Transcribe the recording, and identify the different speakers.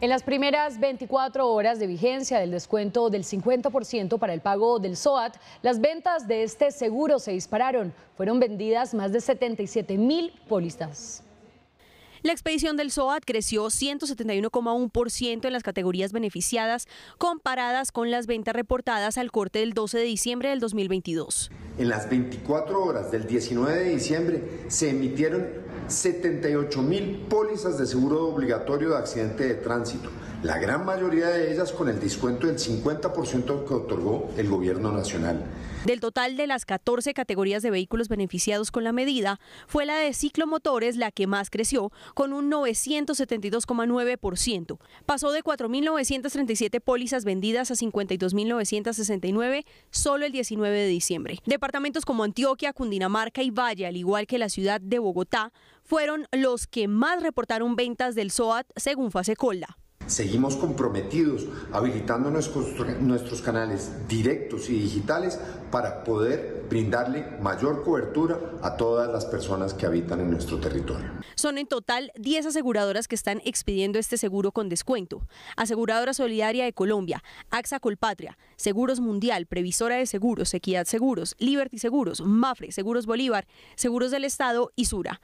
Speaker 1: En las primeras 24 horas de vigencia del descuento del 50% para el pago del SOAT, las ventas de este seguro se dispararon. Fueron vendidas más de 77 mil pólizas.
Speaker 2: La expedición del SOAT creció 171,1% en las categorías beneficiadas comparadas con las ventas reportadas al corte del 12 de diciembre del 2022.
Speaker 3: En las 24 horas del 19 de diciembre se emitieron 78 mil pólizas de seguro obligatorio de accidente de tránsito, la gran mayoría de ellas con el descuento del 50% que otorgó el gobierno nacional.
Speaker 2: Del total de las 14 categorías de vehículos beneficiados con la medida, fue la de ciclomotores la que más creció, con un 972,9%. Pasó de 4.937 pólizas vendidas a 52.969 solo el 19 de diciembre. Departamentos como Antioquia, Cundinamarca y Valle, al igual que la ciudad de Bogotá, fueron los que más reportaron ventas del SOAT según fase
Speaker 3: Fasecolda. Seguimos comprometidos habilitando nuestros, canales directos y digitales para poder brindarle mayor cobertura a todas las personas que habitan en nuestro territorio.
Speaker 2: Son en total 10 aseguradoras que están expidiendo este seguro con descuento. Aseguradora Solidaria de Colombia, AXA Colpatria, Seguros Mundial, Previsora de Seguros, Equidad Seguros, Liberty Seguros, Mafre, Seguros Bolívar, Seguros del Estado y Sura.